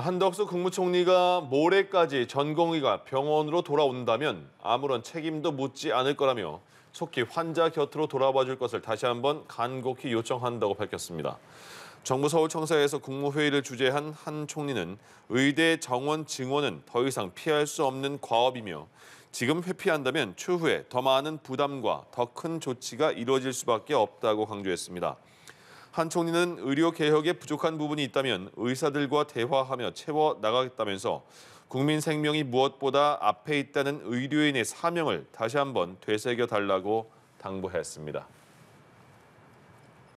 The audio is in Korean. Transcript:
한덕수 국무총리가 모레까지 전공의가 병원으로 돌아온다면 아무런 책임도 묻지 않을 거라며 속히 환자 곁으로 돌아와 줄 것을 다시 한번 간곡히 요청한다고 밝혔습니다. 정부 서울청사에서 국무회의를 주재한 한 총리는 의대 정원 증원은 더 이상 피할 수 없는 과업이며 지금 회피한다면 추후에 더 많은 부담과 더 큰 조치가 이루어질 수밖에 없다고 강조했습니다. 한 총리는 의료 개혁에 부족한 부분이 있다면 의사들과 대화하며 채워 나가겠다면서 국민 생명이 무엇보다 앞에 있다는 의료인의 사명을 다시 한번 되새겨 달라고 당부했습니다.